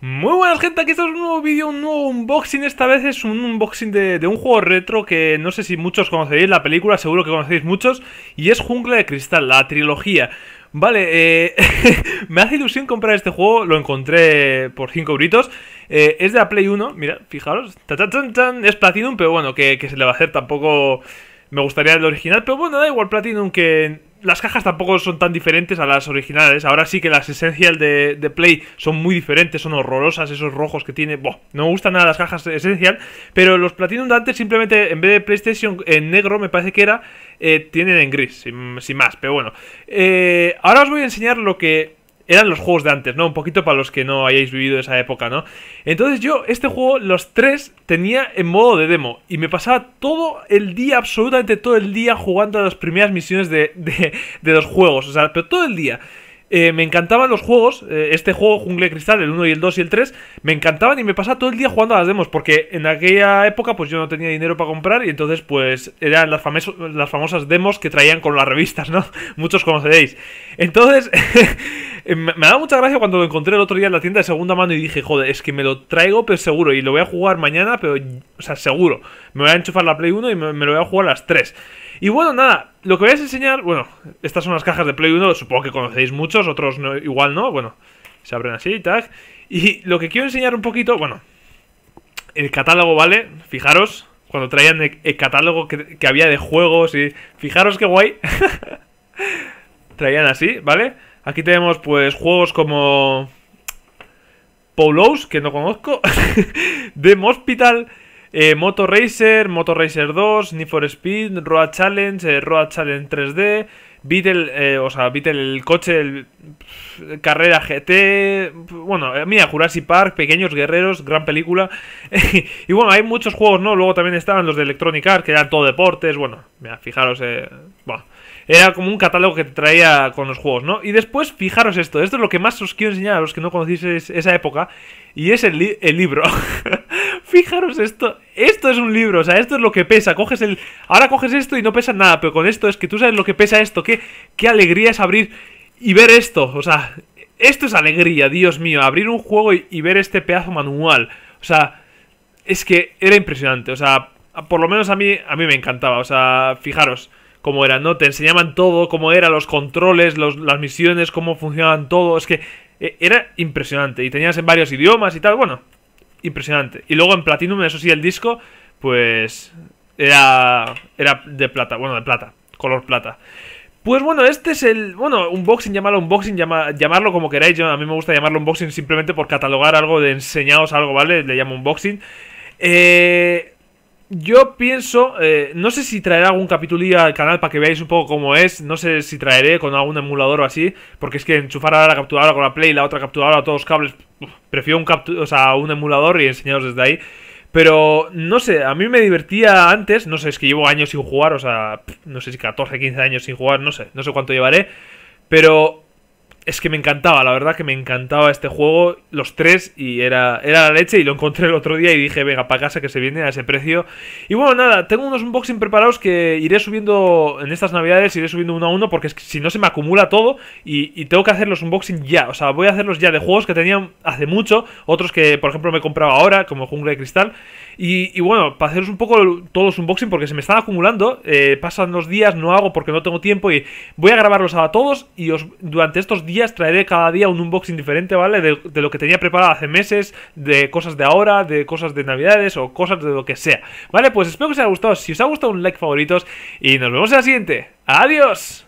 Muy buenas gente, aquí con un nuevo vídeo, un nuevo unboxing, esta vez es un unboxing de, un juego retro que no sé si muchos conocéis, la película seguro que conocéis muchos, y es Jungla de Cristal, la trilogía. Vale, eh, me hace ilusión comprar este juego, lo encontré por 5 euritos, eh, es de la Play 1, mira, fijaros, es Platinum, pero bueno, que, que se le va a hacer tampoco... Me gustaría el original, pero bueno, da igual Platinum que las cajas tampoco son tan diferentes a las originales. Ahora sí que las Essential de, Play son muy diferentes, son horrorosas, esos rojos que tiene. Boh, no me gustan nada las cajas Essential. Pero los Platinum de antes simplemente, en vez de PlayStation en negro, me parece que era, eh, tienen en gris, sin, más. Pero bueno, eh, ahora os voy a enseñar lo que eran los juegos de antes, ¿no? Un poquito para los que no hayáis vivido esa época, ¿no? Entonces yo este juego, los tres, tenía en modo de demo y me pasaba todo el día, absolutamente todo el día jugando a las primeras misiones de, de, de los juegos, o sea, pero todo el día. Eh, me encantaban los juegos, eh, este juego Jungle Cristal, el 1 y el 2 y el 3, me encantaban y me pasaba todo el día jugando a las demos, porque en aquella época pues yo no tenía dinero para comprar y entonces pues eran las, las famosas demos que traían con las revistas, ¿no? Muchos conoceréis. Entonces, me, me da mucha gracia cuando lo encontré el otro día en la tienda de segunda mano y dije, joder, es que me lo traigo pero seguro y lo voy a jugar mañana, pero, o sea, seguro. Me voy a enchufar la Play 1 y me, me lo voy a jugar a las 3. Y bueno, nada, lo que voy a enseñar, bueno, estas son las cajas de Play 1, supongo que conocéis muchos, otros no, igual no, bueno, se abren así y tal. Y lo que quiero enseñar un poquito, bueno, el catálogo, ¿vale? Fijaros, cuando traían el, catálogo que, había de juegos y... Fijaros qué guay. traían así, ¿vale? Aquí tenemos pues juegos como... Polos, que no conozco. Dem Hospital... Eh, Moto Racer, Moto Racer 2, Need for Speed, Road Challenge, eh, Road Challenge 3D, Beetle, eh, o sea, Beetle, el coche, Carrera GT, bueno, mira, Jurassic Park, Pequeños Guerreros, gran película. y bueno, hay muchos juegos, ¿no? Luego también estaban los de Electronic Arts, que eran todo deportes, bueno, mira, fijaros, bueno, era como un catálogo que te traía con los juegos, ¿no? Y después, fijaros esto, esto es lo que más os quiero enseñar a los que no conocéis esa época, y es el, el libro. Fijaros esto, esto es un libro, o sea, esto es lo que pesa, coges el... Ahora coges esto y no pesa nada, pero con esto es que tú sabes lo que pesa esto, qué, qué alegría es abrir y ver esto, o sea, esto es alegría, Dios mío, abrir un juego y, ver este pedazo manual, o sea, es que era impresionante, o sea, por lo menos a mí, a mí me encantaba, o sea, fijaros cómo era, ¿no? Te enseñaban todo, cómo eran los controles, las misiones, cómo funcionaban todo, es que eh, era impresionante y tenías en varios idiomas y tal, bueno, impresionante. Y luego en Platinum, eso sí, el disco, pues era, era de plata, bueno, de plata, color plata. Pues bueno, este es el. Bueno, unboxing, llamarlo unboxing, llamarlo como queráis. Yo, a mí me gusta llamarlo unboxing simplemente por catalogar algo, de enseñaros algo, ¿vale? Le llamo unboxing. Eh, yo pienso, eh, no sé si traeré algún capítulo al canal para que veáis un poco cómo es, no sé si traeré con algún emulador o así, porque es que enchufar ahora la capturadora con la Play, y la otra capturadora, todos los cables, prefiero un, o sea, un emulador y enseñaros desde ahí. Pero no sé, a mí me divertía antes, no sé, es que llevo años sin jugar, o sea, no sé si 14, 15 años sin jugar, no sé, no sé cuánto llevaré, pero es que me encantaba, la verdad que me encantaba este juego, los tres, y era, era la leche, y lo encontré el otro día y dije, venga, para casa que se viene a ese precio. Y bueno, nada, tengo unos unboxing preparados que iré subiendo en estas navidades, iré subiendo uno a uno, porque si no se me acumula todo, y, tengo que hacer los unboxing ya, o sea, voy a hacerlos ya de juegos que tenían hace mucho, otros que, por ejemplo, me he comprado ahora, como jungle de Cristal, y, bueno, para haceros un poco todos los unboxing, porque se me están acumulando, eh, pasan los días, no hago porque no tengo tiempo, y voy a grabarlos a todos, y os, durante estos días Traeré cada día un unboxing diferente, ¿vale? De, de, lo que tenía preparado hace meses, de cosas de ahora, de cosas de navidades o cosas de lo que sea. ¿Vale? Pues espero que os haya gustado. Si os ha gustado, un like favoritos. Y nos vemos en la siguiente. ¡Adiós!